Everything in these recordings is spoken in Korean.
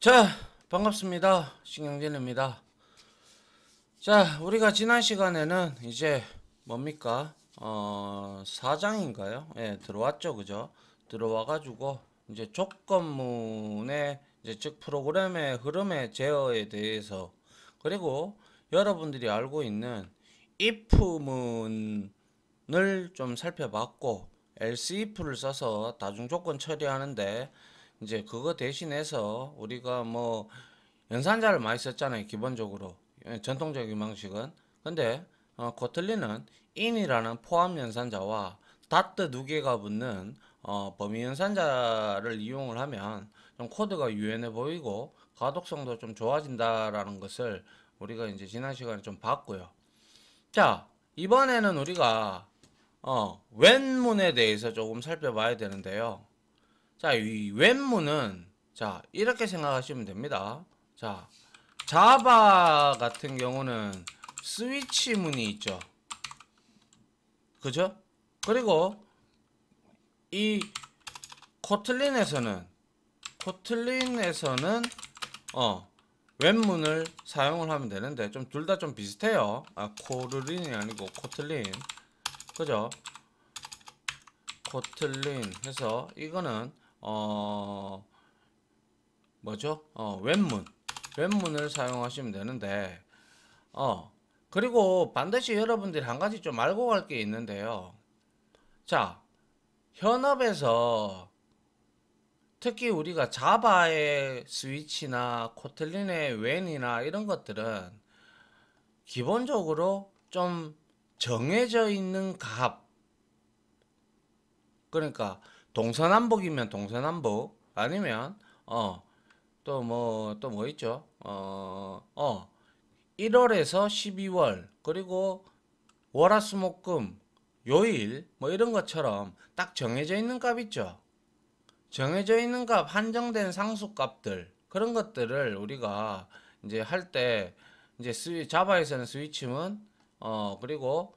자 반갑습니다 신경진입니다 자 우리가 지난 시간에는 이제 뭡니까 어 사장인가요 예 들어왔죠 그죠 들어와 가지고 이제 조건문의 이제 즉 프로그램의 흐름의 제어에 대해서 그리고 여러분들이 알고 있는 if문을 좀 살펴봤고 elseif를 써서 다중 조건 처리하는데 이제 그거 대신해서 우리가 뭐 연산자를 많이 썼잖아요. 기본적으로 예, 전통적인 방식은. 근데 어, 코틀리는 인이라는 포함 연산자와 다트 두 개가 붙는 어, 범위 연산자를 이용을 하면 좀 코드가 유연해 보이고 가독성도 좀 좋아진다라는 것을 우리가 이제 지난 시간에 좀 봤고요. 자 이번에는 우리가 어, 웬문에 대해서 조금 살펴봐야 되는데요. 자, 이 웹문은 자, 이렇게 생각하시면 됩니다. 자, 자바 같은 경우는 스위치 문이 있죠. 그죠? 그리고 이 코틀린에서는 코틀린에서는 어 웹문을 사용을 하면 되는데 좀 둘 다좀 좀 비슷해요 아 코르린이 아니고 코틀린 그죠 코틀린 해서 이거는 어 뭐죠? 어, 웹문 웹문을 사용하시면 되는데 어 그리고 반드시 여러분들이 한 가지 좀 알고 갈 게 있는데요. 자 현업에서 특히 우리가 자바의 스위치나 코틀린의 웬이나 이런 것들은 기본적으로 좀 정해져 있는 값 그러니까 동서남북이면 동서남북 아니면 어 또 뭐 또뭐 뭐 있죠 어어 어, 1월에서 어, 12월 그리고 월화수목금 요일 뭐 이런 것처럼 딱 정해져 있는 값 있죠 정해져 있는 값 한정된 상수값들 그런 것들을 우리가 이제 할 때 이제 스위, 자바에서는 스위치문 어 그리고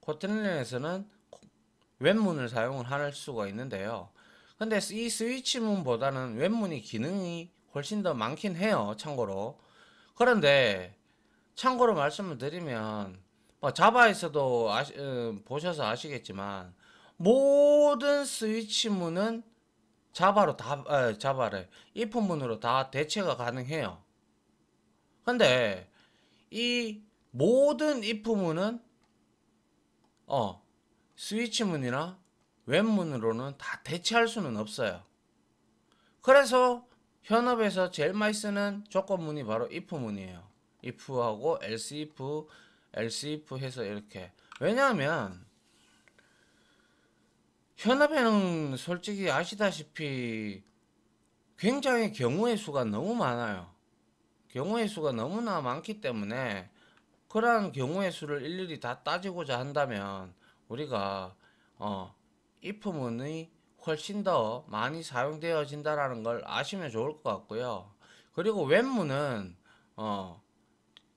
코트릴에서는 웹문을 사용을 할 수가 있는데요. 근데 이 스위치문보다는 웹문이 기능이 훨씬 더 많긴 해요. 참고로. 그런데 참고로 말씀을 드리면 뭐 자바에서도 아시, 음, 보셔서 아시겠지만 모든 스위치문은 자바로 다 에, 아, 자바를 if문으로 다 대체가 가능해요. 근데 이 모든 if문은 어 스위치문이나 웹문으로는 다 대체할 수는 없어요. 그래서 현업에서 제일 많이 쓰는 조건문이 바로 if문이에요. if하고 elseif, elseif 해서 이렇게. 왜냐하면 현업에는 솔직히 아시다시피 굉장히 경우의 수가 너무 많아요. 경우의 수가 너무나 많기 때문에 그러한 경우의 수를 일일이 다 따지고자 한다면 우리가 어, if문이 훨씬 더 많이 사용되어진다라는 걸 아시면 좋을 것 같고요. 그리고 웹문은 어,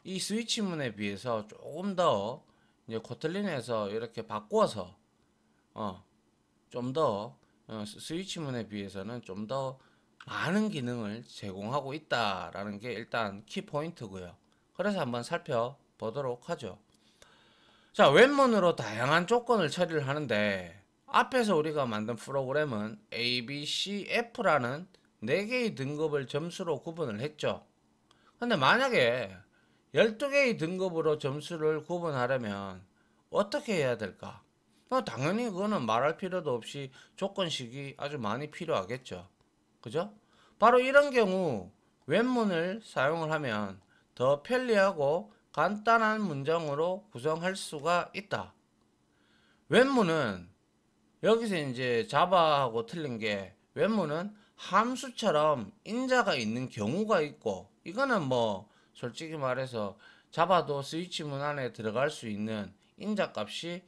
이 스위치문에 비해서 조금 더 이제 코틀린에서 이렇게 바꿔서 어, 좀더 어, 스위치문에 비해서는 좀 더 많은 기능을 제공하고 있다라는 게 일단 키 포인트고요. 그래서 한번 살펴보도록 하죠. 자, 왼문으로 다양한 조건을 처리를 하는데 앞에서 우리가 만든 프로그램은 A, B, C, F라는 4개의 등급을 점수로 구분을 했죠. 근데 만약에 12개의 등급으로 점수를 구분하려면 어떻게 해야 될까? 어, 당연히 그거는 말할 필요도 없이 조건식이 아주 많이 필요하겠죠. 그죠? 바로 이런 경우 왼문을 사용을 하면 더 편리하고 간단한 문장으로 구성할 수가 있다. 웹문은 여기서 이제 자바하고 틀린 게 웹문은 함수처럼 인자가 있는 경우가 있고 이거는 뭐 솔직히 말해서 자바도 스위치 문 안에 들어갈 수 있는 인자 값이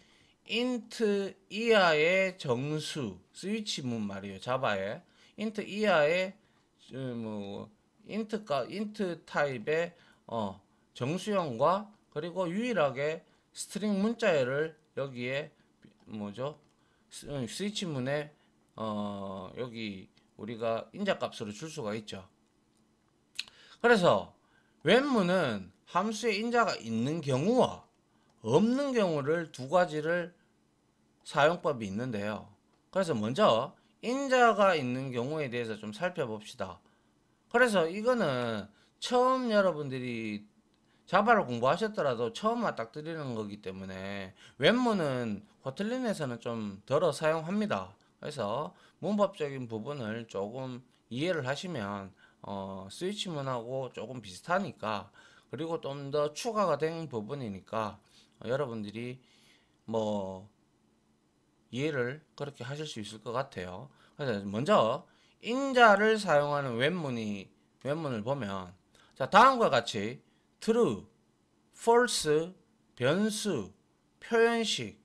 인트 이하의 정수 스위치 문 말이에요 자바에 인트 이하의 어, 뭐 인트 인트 타입의 어 정수형과 그리고 유일하게 스트링 문자열을 여기에 뭐죠 어, 스위치 문에 어 여기 우리가 인자값으로 줄 수가 있죠 그래서 웹문은 함수에 인자가 있는 경우와 없는 경우를 두 가지를 사용법이 있는데요 그래서 먼저 인자가 있는 경우에 대해서 좀 살펴봅시다 그래서 이거는 처음 여러분들이 자바를 공부하셨더라도 처음 맞딱드리는 거기 때문에 웹문은 호틀린에서는 좀 덜어 사용합니다. 그래서 문법적인 부분을 조금 이해를 하시면 어, 스위치문하고 조금 비슷하니까 그리고 좀 더 추가가 된 부분이니까 여러분들이 뭐 이해를 그렇게 하실 수 있을 것 같아요. 그래서 먼저 인자를 사용하는 웹문이 웹문을 보면 자 다음과 같이 true, false, 변수, 표현식,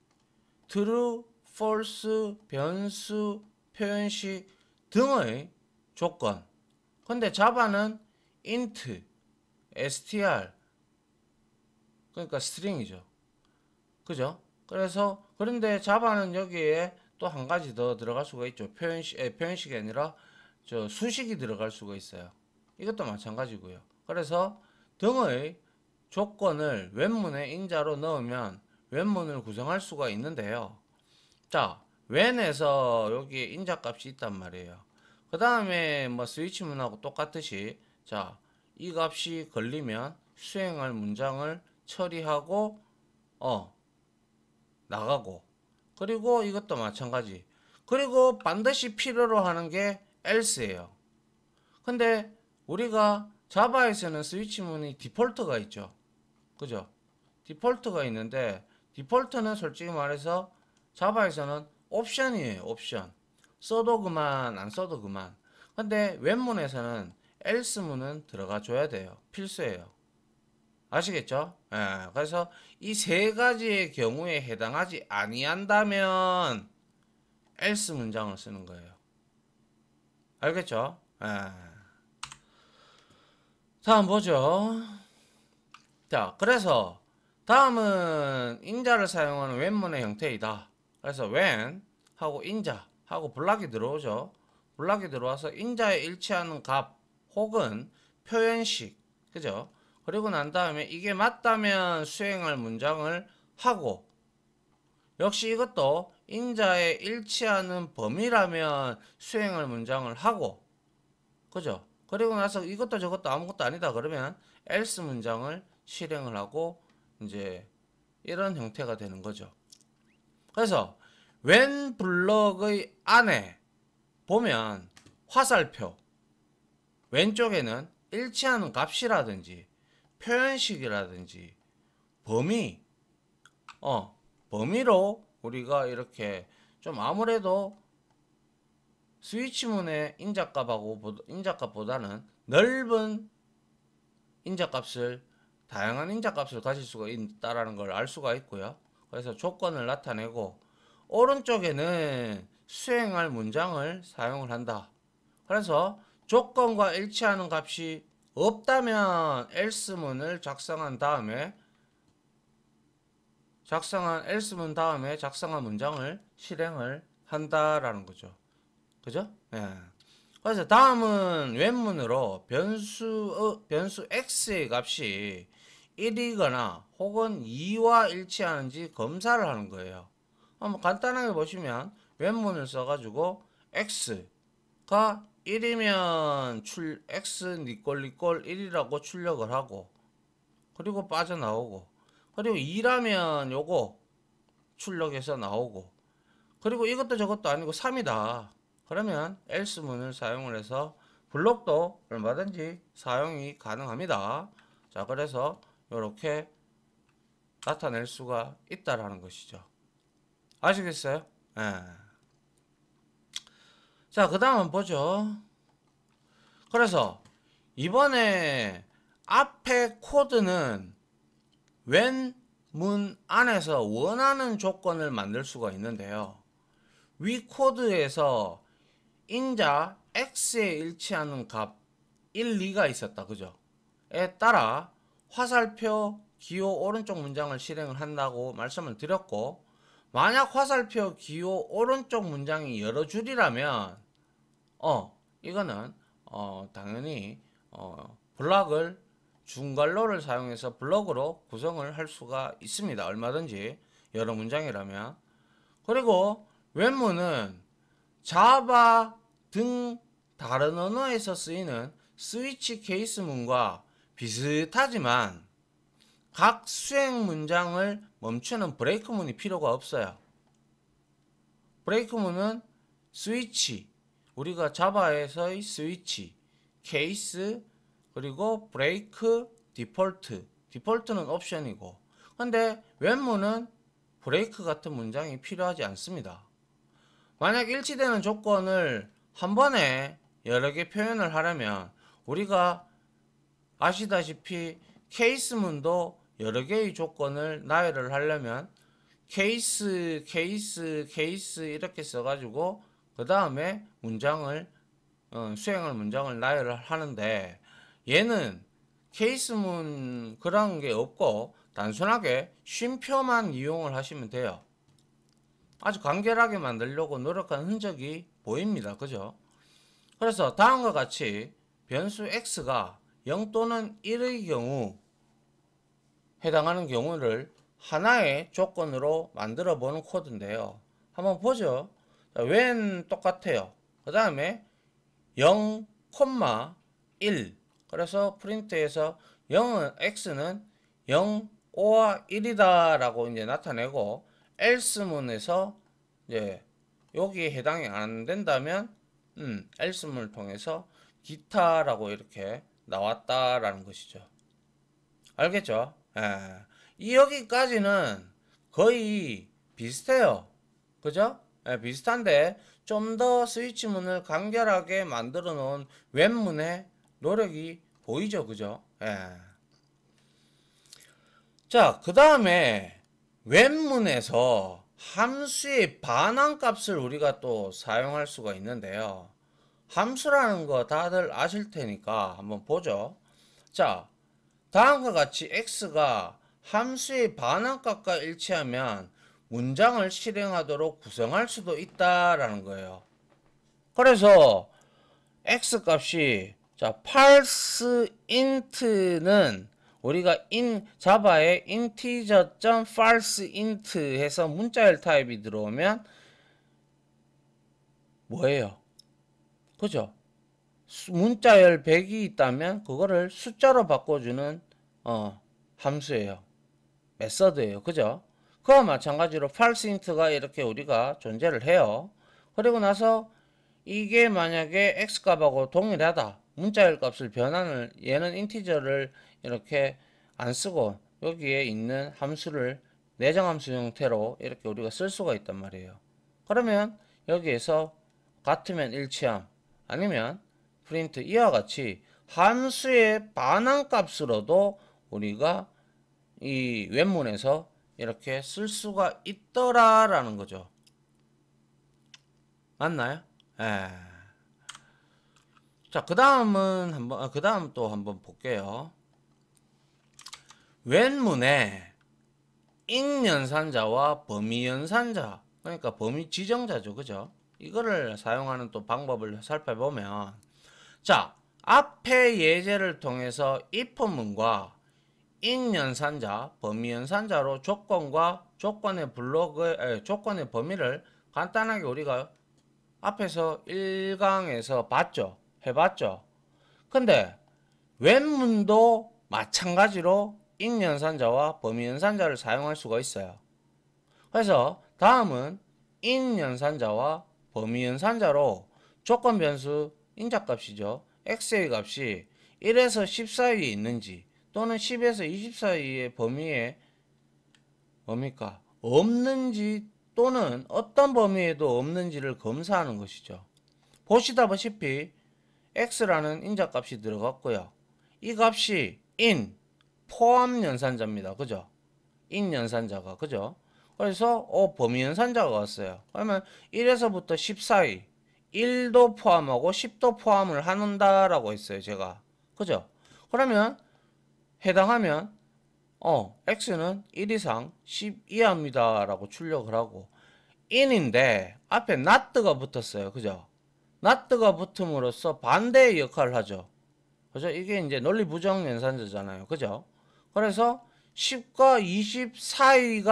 true, false, 변수, 표현식 등의 조건 근데 자바는 int, str 그러니까 s t r i n g 이죠 그죠? 그래서 그런데 자바는 여기에 또 한 가지 더 들어갈 수가 있죠. 표현식, 에, 표현식이 아니라 저 수식이 들어갈 수가 있어요. 이것도 마찬가지고요. 그래서 등의 조건을 웬문에 인자로 넣으면 웬문을 구성할 수가 있는데요. 자, 웬에서 여기에 인자값이 있단 말이에요. 그 다음에 뭐 스위치문하고 똑같듯이 자, 이 값이 걸리면 수행할 문장을 처리하고 어 나가고 그리고 이것도 마찬가지 그리고 반드시 필요로 하는 게 else예요. 근데 우리가 자바에서는 스위치문이 디폴트가 있죠. 그죠? 디폴트가 있는데 디폴트는 솔직히 말해서 자바에서는 옵션이에요. 옵션. 써도 그만 안 써도 그만. 근데 웹문에서는 else문은 들어가 줘야 돼요. 필수예요. 아시겠죠? 예, 그래서 이 세 가지의 경우에 해당하지 아니한다면 else 문장을 쓰는 거예요. 알겠죠? 예. 다음 보죠. 자, 그래서 다음은 인자를 사용하는 왼문의 형태이다. 그래서 왼 하고 인자 하고 블락이 들어오죠. 블락이 들어와서 인자에 일치하는 값 혹은 표현식 그죠? 그리고 난 다음에 이게 맞다면 수행할 문장을 하고 역시 이것도 인자에 일치하는 범위라면 수행할 문장을 하고 그죠? 그리고 나서 이것도 저것도 아무것도 아니다 그러면 else 문장을 실행을 하고 이제 이런 형태가 되는 거죠. 그래서 when 블럭의 안에 보면 화살표 왼쪽에는 일치하는 값이라든지 표현식이라든지 범위 어 범위로 우리가 이렇게 좀 아무래도 스위치문의 인자값하고 인자값보다는 넓은 인자값을 다양한 인자값을 가질 수가 있다라는 걸 알 수가 있고요. 그래서 조건을 나타내고 오른쪽에는 수행할 문장을 사용을 한다. 그래서 조건과 일치하는 값이 없다면 else문을 작성한 다음에 작성한 else문 다음에 작성한 문장을 실행을 한다라는 거죠. 그죠? 예. 그래서 다음은 왼문으로 변수, 어, 변수 x의 값이 1이거나 혹은 2와 일치하는지 검사를 하는 거예요. 한번 간단하게 보시면 왼문을 써가지고 x가 1이면 출 x 니꼴 니꼴 1이라고 출력을 하고 그리고 빠져나오고 그리고 2라면 요거 출력해서 나오고 그리고 이것도 저것도 아니고 3이다 그러면 else문을 사용을 해서 블록도 얼마든지 사용이 가능합니다. 자 그래서 이렇게 나타낼 수가 있다라는 것이죠. 아시겠어요? 네. 예. 자그 다음은 보죠. 그래서 이번에 앞에 코드는 웬문 안에서 원하는 조건을 만들 수가 있는데요. 위 코드에서 인자 x에 일치하는 값 1, 2가 있었다. 그죠? 에 따라 화살표 기호 오른쪽 문장을 실행을 한다고 말씀을 드렸고 만약 화살표 기호 오른쪽 문장이 여러 줄이라면 어 이거는 어 당연히 어 블락을 중괄로를 사용해서 블럭으로 구성을 할 수가 있습니다. 얼마든지 여러 문장이라면 그리고 왼문은 자바 등 다른 언어에서 쓰이는 스위치 케이스 문과 비슷하지만 각 수행 문장을 멈추는 브레이크 문이 필요가 없어요. 브레이크 문은 스위치, 우리가 자바에서의 스위치, 케이스, 그리고 브레이크, 디폴트, 디폴트는 옵션이고 근데 웹문은 브레이크 같은 문장이 필요하지 않습니다. 만약 일치되는 조건을 한 번에 여러 개 표현을 하려면 우리가 아시다시피 케이스문도 여러 개의 조건을 나열을 하려면 케이스, 케이스, 케이스 이렇게 써가지고 그 다음에 문장을 어, 수행할 문장을 나열을 하는데 얘는 케이스문 그런 게 없고 단순하게 쉼표만 이용을 하시면 돼요. 아주 간결하게 만들려고 노력한 흔적이 보입니다. 그죠? 그래서 다음과 같이 변수 x가 0 또는 1의 경우 해당하는 경우를 하나의 조건으로 만들어 보는 코드인데요. 한번 보죠. 웬 똑같아요. 그 다음에 0, 1 그래서 프린트에서 0은 x는 0, 5와 1이다 라고 이제 나타내고 else문에서 예, 여기에 해당이 안 된다면 음, else문을 통해서 기타라고 이렇게 나왔다라는 것이죠. 알겠죠? 예. 이 여기까지는 거의 비슷해요. 그죠? 예, 비슷한데 좀 더 스위치문을 간결하게 만들어 놓은 웹문의 노력이 보이죠. 그죠? 예. 자, 그 다음에 웹문에서 함수의 반환값을 우리가 또 사용할 수가 있는데요. 함수라는 거 다들 아실 테니까 한번 보죠. 자, 다음과 같이 x가 함수의 반환값과 일치하면 문장을 실행하도록 구성할 수도 있다라는 거예요. 그래서 x값이 자, p a r s 는 우리가 in 자바에 integer.false int 해서 문자열 타입이 들어오면 뭐예요? 그죠? 문자열 100이 있다면 그거를 숫자로 바꿔주는 어, 함수예요. 메서드예요. 그죠? 그와 마찬가지로 false int가 이렇게 우리가 존재를 해요. 그리고 나서 이게 만약에 x값하고 동일하다. 문자열 값을 변환을 얘는 인티저를 이렇게 안 쓰고 여기에 있는 함수를 내장 함수 형태로 이렇게 우리가 쓸 수가 있단 말이에요. 그러면 여기에서 같으면 일치함 아니면 프린트 이와 같이 함수의 반환 값으로도 우리가 이 웹문에서 이렇게 쓸 수가 있더라라는 거죠. 맞나요? 예. 자, 그 다음은 한번, 아, 그 다음 또 한번 볼게요. 왼문에 익연산자와 범위연산자 그러니까 범위 지정자죠 그죠 이거를 사용하는 또 방법을 살펴보면 자 앞에 예제를 통해서 입헌문과 익연산자 범위연산자로 조건과 조건의 블록의 에, 조건의 범위를 간단하게 우리가 앞에서 1강에서 봤죠 해봤죠 근데 왼문도 마찬가지로 인연산자와 범위연산자를 사용할 수가 있어요. 그래서 다음은 인연산자와 범위연산자로 조건변수 인자값이죠. x의 값이 1에서 10 사이에 있는지 또는 10에서 20 사이의 범위에 뭡니까? 없는지 또는 어떤 범위에도 없는지를 검사하는 것이죠. 보시다 시피 x라는 인자값이 들어갔고요. 이 값이 in, 포함 연산자입니다. 그죠? 인 연산자가 그죠? 그래서 어 범위 연산자가 왔어요. 그러면 1에서부터 10 사이 1도 포함하고 10도 포함을 하는다라고 했어요. 제가. 그죠? 그러면 해당하면 어 x는 1 이상 10 이하입니다. 라고 출력을 하고 in인데 앞에 not가 붙었어요. 그죠? not가 붙음으로써 반대의 역할을 하죠. 그죠? 이게 이제 논리 부정 연산자잖아요. 그죠? 그래서 10과 2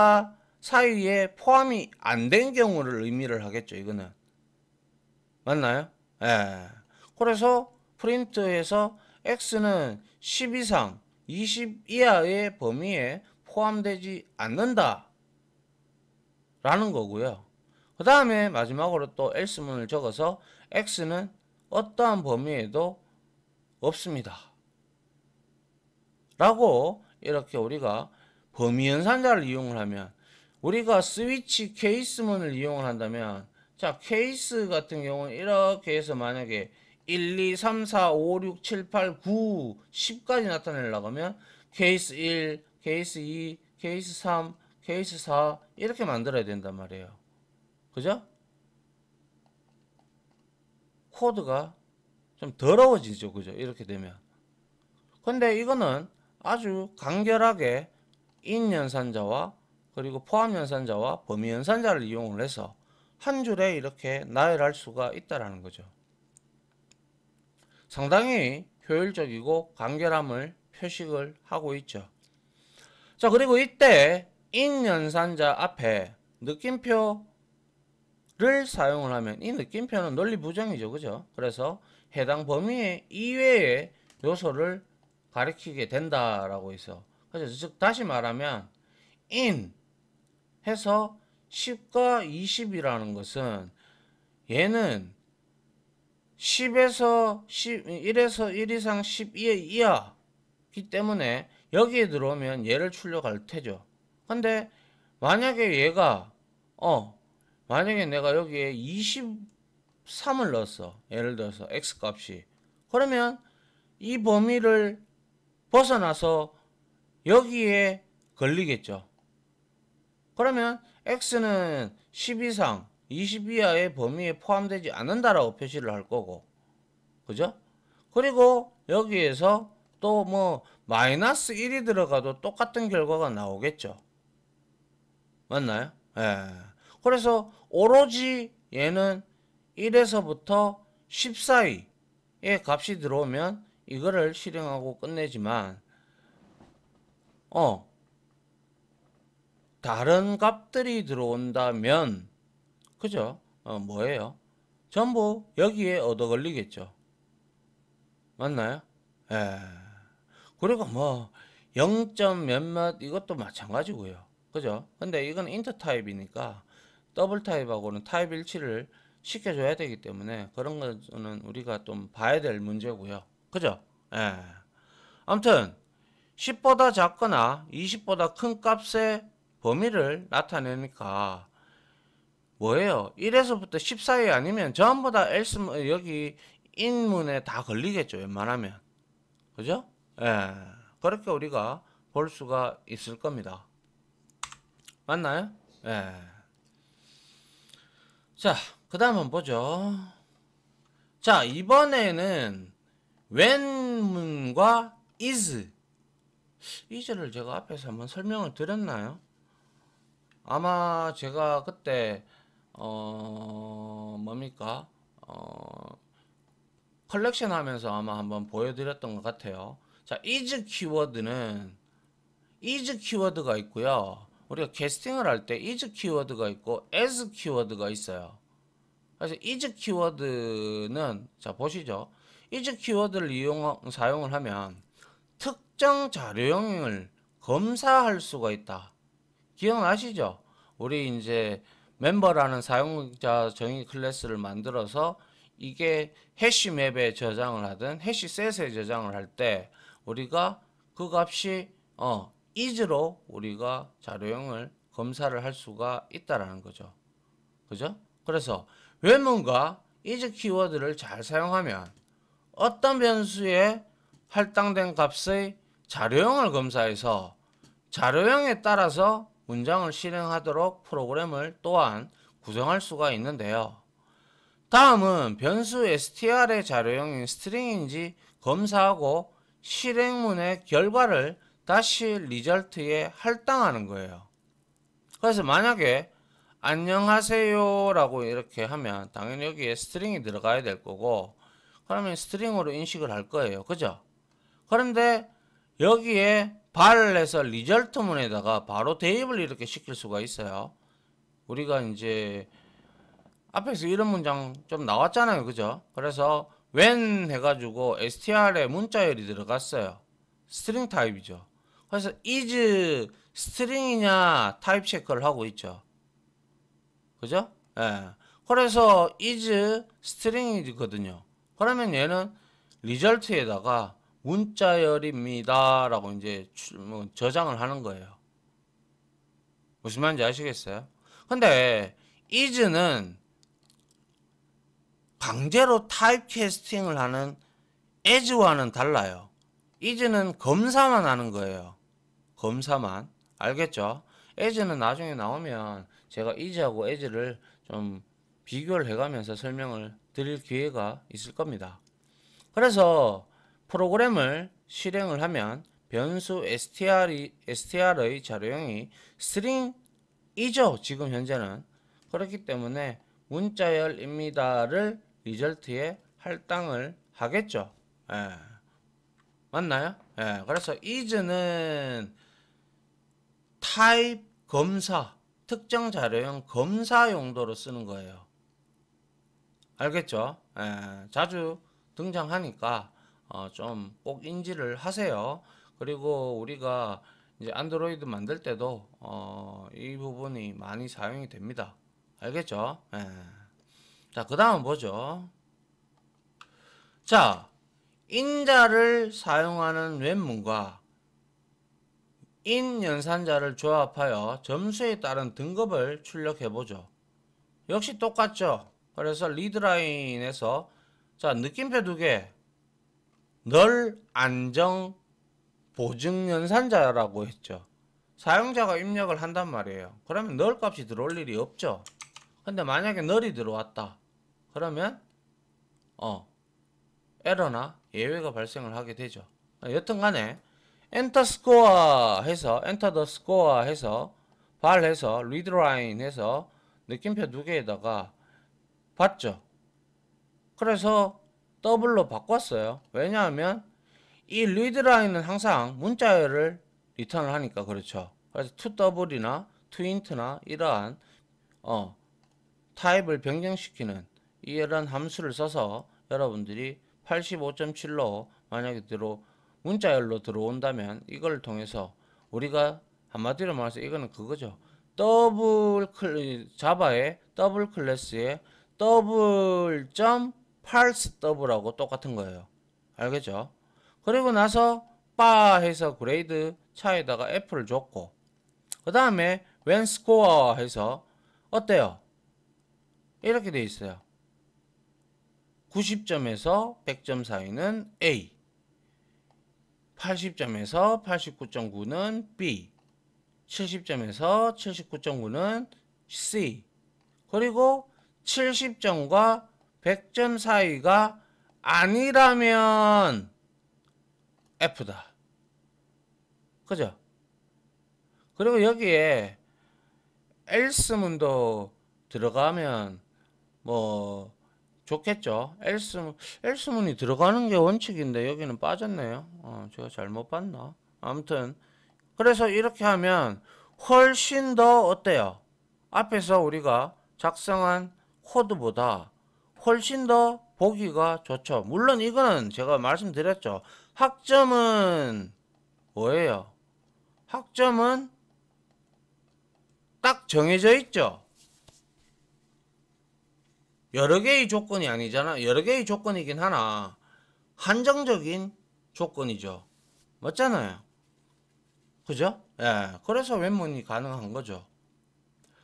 4위가사위에 포함이 안 된 경우를 의미를 하겠죠. 이거는 맞나요? 예. 그래서 프린트에서 x는 10 이상 20 이하의 범위에 포함되지 않는다 라는 거고요. 그 다음에 마지막으로 또 else문을 적어서 x는 어떠한 범위에도 없습니다. 라고 이렇게 우리가 범위 연산자를 이용을 하면 우리가 스위치 케이스문을 이용을 한다면 자 케이스 같은 경우는 이렇게 해서 만약에 1, 2, 3, 4, 5, 6, 7, 8, 9, 10까지 나타내려고 하면 케이스 1, 케이스 2, 케이스 3, 케이스 4 이렇게 만들어야 된단 말이에요. 그죠? 코드가 좀 더러워지죠. 그죠? 이렇게 되면. 근데 이거는 아주 간결하게 인연산자와 그리고 포함연산자와 범위연산자를 이용을 해서 한 줄에 이렇게 나열할 수가 있다라는 거죠. 상당히 효율적이고 간결함을 표식을 하고 있죠. 자 그리고 이때 인연산자 앞에 느낌표를 사용을 하면 이 느낌표는 논리 부정이죠. 그죠? 그래서 해당 범위의 이외의 요소를 가르치게 된다라고 해서 그래서 즉 다시 말하면 in 해서 10과 20이라는 것은 얘는 10에서 10, 1에서 1 이상 12에 이하기 때문에 여기에 들어오면 얘를 출력할 테죠. 근데 만약에 얘가 어 만약에 내가 여기에 23을 넣었어. 예를 들어서 x 값이 그러면 이 범위를 벗어나서 여기에 걸리겠죠. 그러면 x는 10 이상 20 이하의 범위에 포함되지 않는다라고 표시를 할 거고 그죠? 그리고 여기에서 또 뭐 마이너스 1이 들어가도 똑같은 결과가 나오겠죠. 맞나요? 예. 그래서 오로지 얘는 1에서부터 10 사이의 값이 들어오면 이거를 실행하고 끝내지만 어 다른 값들이 들어온다면 그죠? 어, 뭐예요? 전부 여기에 얻어 걸리겠죠. 맞나요? 예. 그리고 뭐 0. 몇몇 이것도 마찬가지고요. 그죠? 근데 이건 인터 타입이니까 더블 타입하고는 타입 일치를 시켜줘야 되기 때문에 그런 거는 우리가 좀 봐야 될 문제고요. 그죠? 예. 아무튼 10보다 작거나 20보다 큰 값의 범위를 나타내니까 뭐예요? 1에서부터 10이 아니면 전부 다 else 뭐, 여기 인문에 다 걸리겠죠. 웬만하면. 그죠? 예. 그렇게 우리가 볼 수가 있을 겁니다. 맞나요? 예. 자, 그 다음 은 보죠. 자, 이번에는 when과 is 이제를 제가 앞에서 한번 설명을 드렸나요? 아마 제가 그때 어 뭡니까 어 컬렉션 하면서 아마 한번 보여드렸던 것 같아요. 자, is 키워드는 is 키워드가 있고요. 우리가 캐스팅을 할 때 is 키워드가 있고 as 키워드가 있어요. 그래서 is 키워드는 자 보시죠. 이즈 키워드를 이용 사용을 하면 특정 자료 영역을 검사할 수가 있다. 기억나시죠? 우리 이제 멤버라는 사용자 정의 클래스를 만들어서 이게 해시맵에 저장을 하든 해시셋에 저장을 할 때 우리가 그 값이 어 is로 우리가 자료형을 검사를 할 수가 있다라는 거죠. 그죠? 그래서 외문과 is 키워드를 잘 사용하면 어떤 변수에 할당된 값의 자료형을 검사해서 자료형에 따라서 문장을 실행하도록 프로그램을 또한 구성할 수가 있는데요. 다음은 변수 str의 자료형인 스트링인지 검사하고 실행문의 결과를 다시 리절트에 할당하는 거예요. 그래서 만약에 안녕하세요 라고 이렇게 하면 당연히 여기에 스트링이 들어가야 될 거고 그러면 스트링으로 인식을 할 거예요. 그죠? 그런데 여기에 발을 해서 리절트문에다가 바로 대입을 이렇게 시킬 수가 있어요. 우리가 이제 앞에서 이런 문장 좀 나왔잖아요. 그죠? 그래서 when 해가지고 str에 문자열이 들어갔어요. 스트링 타입이죠. 그래서 is 스트링이냐 타입 체크를 하고 있죠. 그죠? 예. 그래서 is 스트링이거든요. 그러면 얘는 리절트에다가 문자열입니다 라고 이제 뭐 저장을 하는 거예요. 무슨 말인지 아시겠어요? 근데 is는 강제로 타입캐스팅을 하는 as와는 달라요. is는 검사만 하는 거예요. 검사만. 알겠죠? as는 나중에 나오면 제가 is하고 as를 좀 비교를 해가면서 설명을 드릴 기회가 있을 겁니다. 그래서 프로그램을 실행을 하면 변수 str이, str의 자료형이 스트링이죠. 지금 현재는. 그렇기 때문에 문자열입니다를 리절트에 할당을 하겠죠. 예. 맞나요? 예. 그래서 is는 타입 검사, 특정 자료형 검사 용도로 쓰는 거예요. 알겠죠? 에, 예, 자주 등장하니까 어, 좀 꼭 인지를 하세요. 그리고 우리가 이제 안드로이드 만들 때도 어, 이 부분이 많이 사용이 됩니다. 알겠죠? 에. 예. 자, 그 다음은 뭐죠? 자, 인자를 사용하는 웹문과 인 연산자를 조합하여 점수에 따른 등급을 출력해보죠. 역시 똑같죠? 그래서 리드라인에서 자 느낌표 두 개 널 안정 보증 연산자라고 했죠. 사용자가 입력을 한단 말이에요. 그러면 널 값이 들어올 일이 없죠. 근데 만약에 널이 들어왔다. 그러면 어 에러나 예외가 발생을 하게 되죠. 여튼간에 엔터 스코어 해서 엔터 더 스코어 해서 발해서 리드라인 해서 느낌표 두 개에다가 봤죠? 그래서 더블로 바꿨어요. 왜냐하면 이 리드라인은 항상 문자열을 리턴을 하니까 그렇죠. 그래서 투더블이나 투인트나 이러한 어, 타입을 변경시키는 이런 함수를 써서 여러분들이 85.7로 만약에 들어 문자열로 들어온다면 이걸 통해서 우리가 한마디로 말해서 이거는 그거죠. 더블 클 자바의 더블 클래스의 더블 점 팔스 더블하고 똑같은 거예요. 알겠죠? 그리고 나서 바 해서 그레이드 차에다가 F를 줬고 그 다음에 웬 스코어 해서 어때요? 이렇게 돼 있어요. 90점에서 100점 사이는 A 80점에서 89.9는 B 70점에서 79.9는 C 그리고 70점과 100점 사이가 아니라면 F다. 그죠? 그리고 여기에 엘스문도 들어가면 뭐 좋겠죠. 엘스문 엘스문이 들어가는 게 원칙인데 여기는 빠졌네요. 어, 제가 잘못 봤나? 아무튼 그래서 이렇게 하면 훨씬 더 어때요? 앞에서 우리가 작성한 코드보다 훨씬 더 보기가 좋죠. 물론 이거는 제가 말씀드렸죠. 학점은 뭐예요? 학점은 딱 정해져 있죠. 여러 개의 조건이 아니잖아. 여러 개의 조건이긴 하나 한정적인 조건이죠. 맞잖아요. 그죠? 예. 그래서 웬만이 가능한 거죠.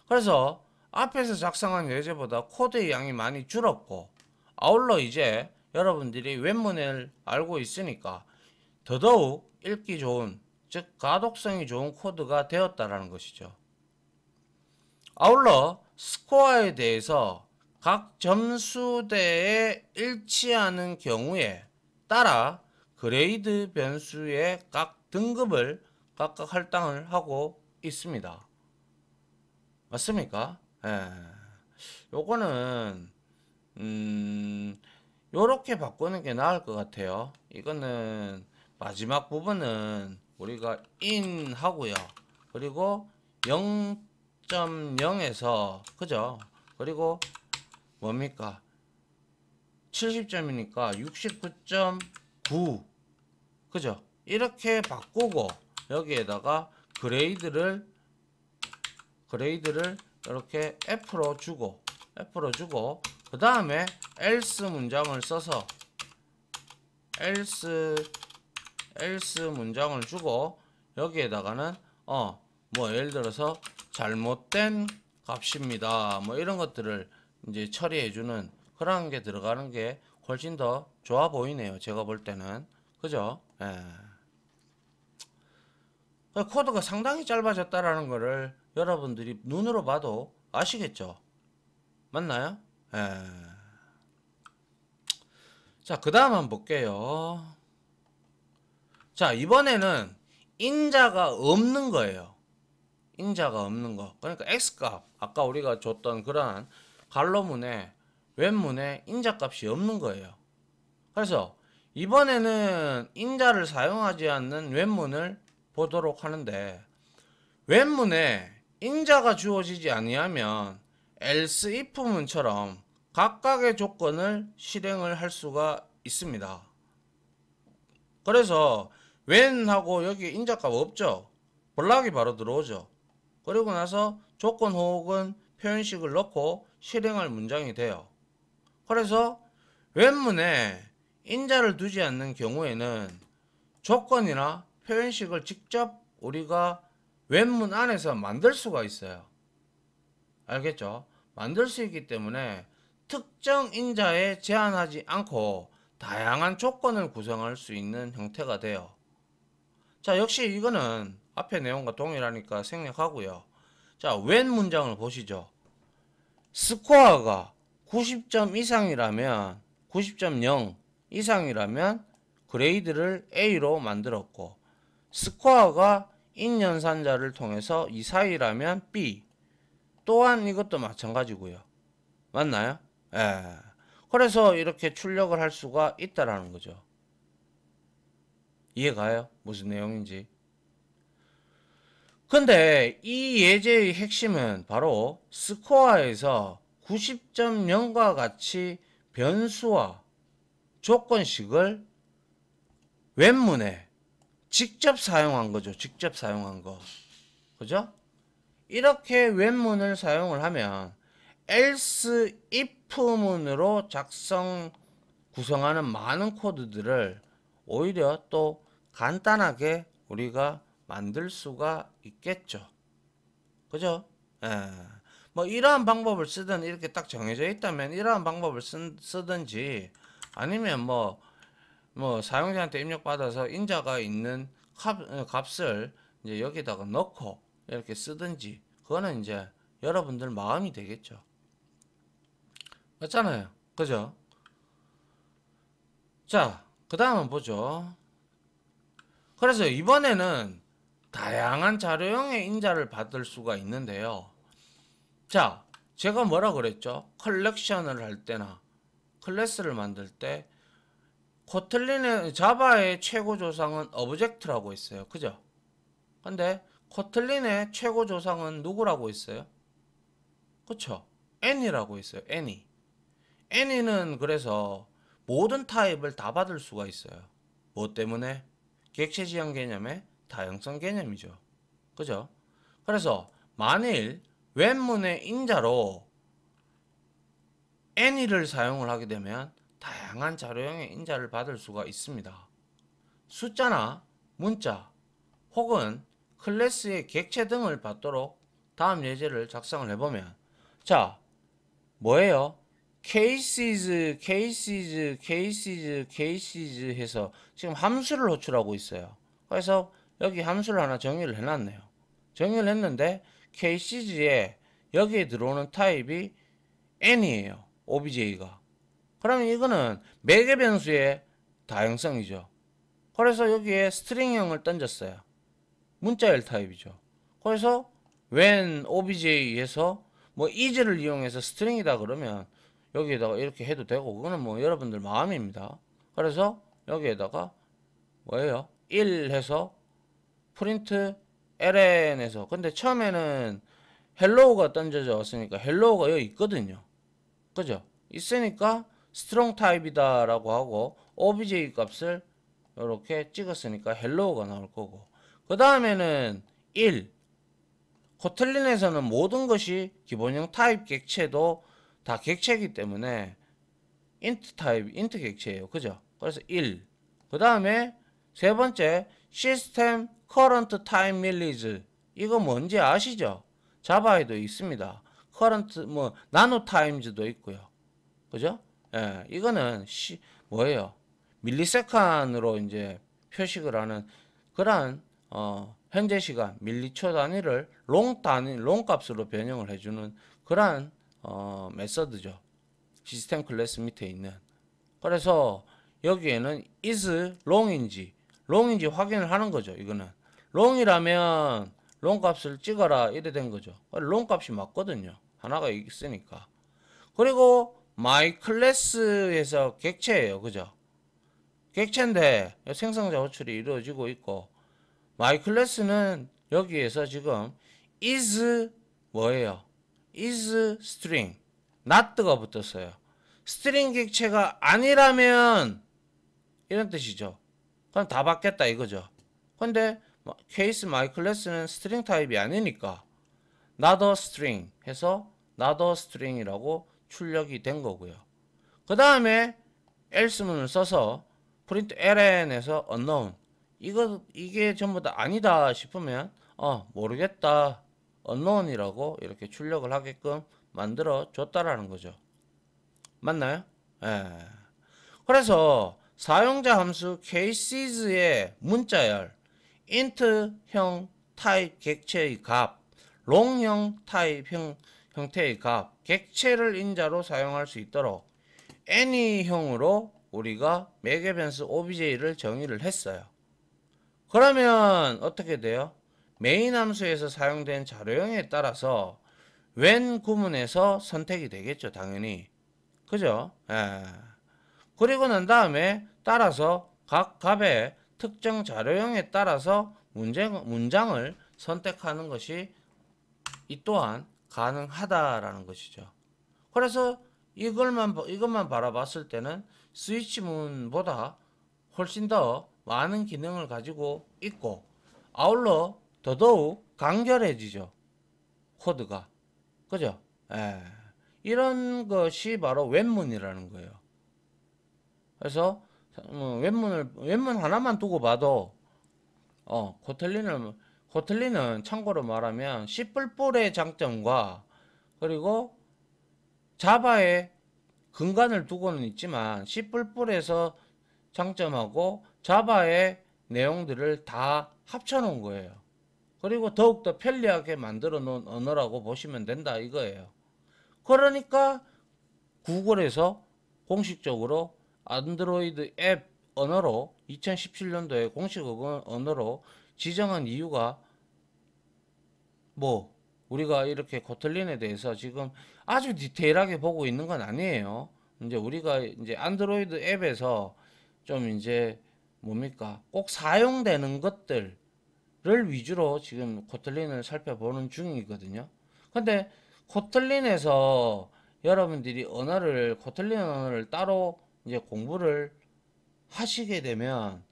그래서 앞에서 작성한 예제보다 코드의 양이 많이 줄었고 아울러 이제 여러분들이 웹문을 알고 있으니까 더더욱 읽기 좋은 즉 가독성이 좋은 코드가 되었다라는 것이죠. 아울러 스코어에 대해서 각 점수대에 일치하는 경우에 따라 그레이드 변수의 각 등급을 각각 할당을 하고 있습니다. 맞습니까? 예. 요거는 음 요렇게 바꾸는 게 나을 것 같아요 이거는 마지막 부분은 우리가 in 하고요 그리고 0.0에서 그죠 그리고 뭡니까 70점이니까 69.9 그죠 이렇게 바꾸고 여기에다가 그레이드를 그레이드를 이렇게 F로 주고 F로 주고 그 다음에 else 문장을 써서 else else 문장을 주고 여기에다가는 어 뭐 예를 들어서 잘못된 값입니다 뭐 이런 것들을 이제 처리해 주는 그런 게 들어가는 게 훨씬 더 좋아 보이네요 제가 볼 때는 그죠 예. 코드가 상당히 짧아졌다라는 거를 여러분들이 눈으로 봐도 아시겠죠? 맞나요? 에... 예. 자, 그 다음 한번 볼게요. 자, 이번에는 인자가 없는 거예요. 인자가 없는 거. 그러니까 X값, 아까 우리가 줬던 그러 갈로문에, 왼문에 인자값이 없는 거예요. 그래서 이번에는 인자를 사용하지 않는 왼문을 보도록 하는데 왼문에 인자가 주어지지 아니하면 else if 문처럼 각각의 조건을 실행을 할 수가 있습니다. 그래서 when 하고 여기 인자값 없죠. 블락이 바로 들어오죠. 그리고 나서 조건 혹은 표현식을 넣고 실행할 문장이 돼요. 그래서 웬문에 인자를 두지 않는 경우에는 조건이나 표현식을 직접 우리가 웹문 안에서 만들 수가 있어요. 알겠죠? 만들 수 있기 때문에 특정 인자에 제한하지 않고 다양한 조건을 구성할 수 있는 형태가 돼요. 자, 역시 이거는 앞에 내용과 동일하니까 생략하고요. 자, 웬 문장을 보시죠. 스코어가 90점 이상이라면 90.0 이상이라면 그레이드를 A로 만들었고 스코어가 인연산자를 통해서 이 사이라면 B 또한 이것도 마찬가지고요. 맞나요? 예. 그래서 이렇게 출력을 할 수가 있다라는 거죠. 이해가요? 무슨 내용인지. 근데 이 예제의 핵심은 바로 스코어에서 90.0과 같이 변수와 조건식을 웹문에 직접 사용한 거죠. 직접 사용한 거. 그죠? 이렇게 웹문을 사용을 하면 else if 문으로 작성 구성하는 많은 코드들을 오히려 또 간단하게 우리가 만들 수가 있겠죠. 그죠? 예. 뭐 이러한 방법을 쓰든 이렇게 딱 정해져 있다면 이러한 방법을 쓰, 쓰든지 아니면 뭐뭐 사용자한테 입력받아서 인자가 있는 값, 어, 을 이제 여기다가 넣고 이렇게 쓰든지 그거는 이제 여러분들 마음이 되겠죠. 맞잖아요. 그죠? 자, 그 다음은 보죠. 그래서 이번에는 다양한 자료형의 인자를 받을 수가 있는데요. 자, 제가 뭐라 그랬죠? 컬렉션을 할 때나 클래스를 만들 때 코틀린의 자바의 최고 조상은 어브젝트라고 있어요. 그죠? 근데 코틀린의 최고 조상은 누구라고 있어요? 그쵸? 애니라고 있어요. 애니. 애니는 그래서 모든 타입을 다 받을 수가 있어요. 뭐 때문에? 객체지향 개념의 다양성 개념이죠. 그죠? 그래서 만일 왼문의 인자로 애니를 사용을 하게 되면 다양한 자료형의 인자를 받을 수가 있습니다. 숫자나 문자 혹은 클래스의 객체 등을 받도록 다음 예제를 작성을 해보면 자 뭐예요? cases, cases, cases, cases 해서 지금 함수를 호출하고 있어요. 그래서 여기 함수를 하나 정의를 해놨네요. 정의를 했는데 cases에 여기에 들어오는 타입이 n이에요. obj가. 그러면 이거는 매개 변수의 다양성이죠 그래서 여기에 스트링형을 던졌어요. 문자열 타입이죠. 그래서 when obj에서 뭐 is를 이용해서 스트링이다 그러면 여기에다가 이렇게 해도 되고 그거는 뭐 여러분들 마음입니다. 그래서 여기에다가 뭐예요? 1 해서 프린트 ln에서 근데 처음에는 h e l l o 가 던져졌으니까 h e l l o 가 여기 있거든요. 그죠? 있으니까 스트롱 타입이다라고 하고 obj 값을 이렇게 찍었으니까 헬로우가 나올 거고 그 다음에는 1 코틀린에서는 모든 것이 기본형 타입 객체도 다 객체이기 때문에 인트 타입, 인트 객체예요. 그죠? 그래서 1. 그 다음에 세 번째 시스템 커런트 타임 밀리즈 이거 뭔지 아시죠? 자바에도 있습니다. 커런트 뭐 나노 타임즈도 있고요. 그죠? 예, 이거는 시, 뭐예요? 밀리세컨으로 이제 표식을 하는 그러 어, 현재 시간 밀리초 단위를 롱 단위 롱 값으로 변형을 해주는 그러 어, 메서드죠. 시스템 클래스 밑에 있는. 그래서 여기에는 is long인지 long인지 확인을 하는 거죠. 이거는 long이라면 롱 값을 찍어라 이래 된 거죠. 롱 값이 맞거든요. 하나가 있으니까. 그리고 마이 클래스에서 객체예요. 그죠? 객체인데 생성자 호출이 이루어지고 있고 마이 클래스는 여기에서 지금 is 뭐예요? is string not가 붙었어요. string 객체가 아니라면 이런 뜻이죠. 그럼 다바뀌었다 이거죠. 근데 뭐 케이스 마이 클래스는 스트링 타입이 아니니까 나더 스트링 해서 나더 스트링이라고 출력이 된 거고요. 그 다음에 else문을 써서 print ln에서 unknown 이거 이게 전부 다 아니다 싶으면 어 모르겠다 unknown이라고 이렇게 출력을 하게끔 만들어 줬다라는 거죠. 맞나요? 예. 그래서 사용자 함수 cases의 문자열 int형 타입 객체의 값, 롱형 타입형 형태의 값 객체를 인자로 사용할 수 있도록 Any형으로 e 우리가 맥에벤스 OBJ를 정의를 했어요. 그러면 어떻게 돼요? 메인 함수에서 사용된 자료형에 따라서 웬 구문에서 선택이 되겠죠 당연히 그죠? 예. 그리고 난 다음에 따라서 각 값의 특정 자료형에 따라서 문장, 문장을 선택하는 것이 이 또한 가능하다라는 것이죠. 그래서 이걸만 이것만 바라봤을 때는 스위치문보다 훨씬 더 많은 기능을 가지고 있고 아울러 더더욱 간결해지죠. 코드가. 그죠? 에. 예. 이런 것이 바로 웹문이라는 거예요. 그래서 어, 웹문을 웹문 하나만 두고 봐도 어, 코틀린을 그 호틀리는 참고로 말하면 씨뿔볼의 장점과 그리고 자바의 근간을 두고는 있지만 씨뿔볼에서 장점하고 자바의 내용들을 다 합쳐놓은 거예요. 그리고 더욱더 편리하게 만들어 놓은 언어라고 보시면 된다 이거예요. 그러니까 구글에서 공식적으로 안드로이드 앱 언어로 2017년도에 공식 언어로 지정한 이유가 뭐 우리가 이렇게 코틀린에 대해서 지금 아주 디테일하게 보고 있는 건 아니에요. 이제 우리가 이제 안드로이드 앱에서 좀 이제 뭡니까 꼭 사용되는 것들을 위주로 지금 코틀린을 살펴보는 중이거든요. 근데 코틀린에서 여러분들이 언어를 코틀린 언어를 따로 이제 공부를 하시게 되면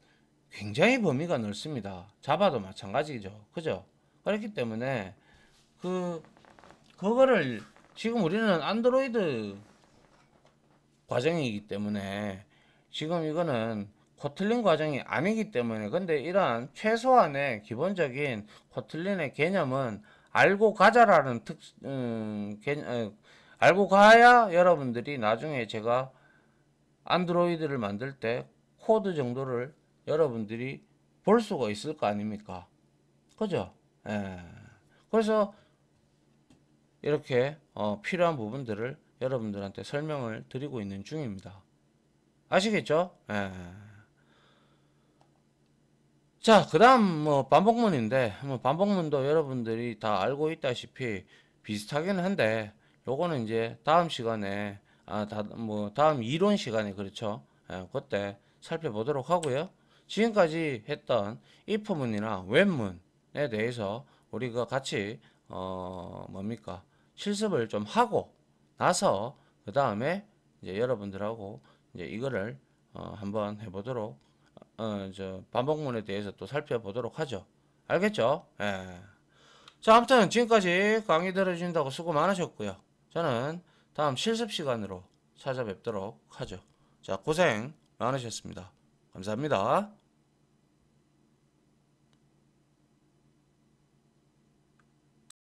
굉장히 범위가 넓습니다. 자바도 마찬가지죠. 그죠? 그렇기 때문에 그 그거를 지금 우리는 안드로이드 과정이기 때문에 지금 이거는 코틀린 과정이 아니기 때문에 근데 이러한 최소한의 기본적인 코틀린의 개념은 알고 가자라는 특 음, 개념, 어, 알고 가야 여러분들이 나중에 제가 안드로이드를 만들 때 코드 정도를 여러분들이 볼 수가 있을 거 아닙니까? 그죠? 예. 그래서 이렇게 어, 필요한 부분들을 여러분들한테 설명을 드리고 있는 중입니다. 아시겠죠? 예. 자, 그 다음, 뭐, 반복문인데, 뭐, 반복문도 여러분들이 다 알고 있다시피 비슷하긴 한데, 요거는 이제 다음 시간에, 아, 다, 뭐, 다음 이론 시간에, 그렇죠? 예, 그때 살펴보도록 하고요 지금까지 했던 if 문이나 when 문에 대해서 우리가 같이 어 뭡니까 실습을 좀 하고 나서 그 다음에 이제 여러분들하고 이제 이거를 어 한번 해보도록 어저 반복문에 대해서 또 살펴보도록 하죠. 알겠죠? 예. 자 아무튼 지금까지 강의 들어주신다고 수고 많으셨고요. 저는 다음 실습 시간으로 찾아뵙도록 하죠. 자 고생 많으셨습니다. 감사합니다.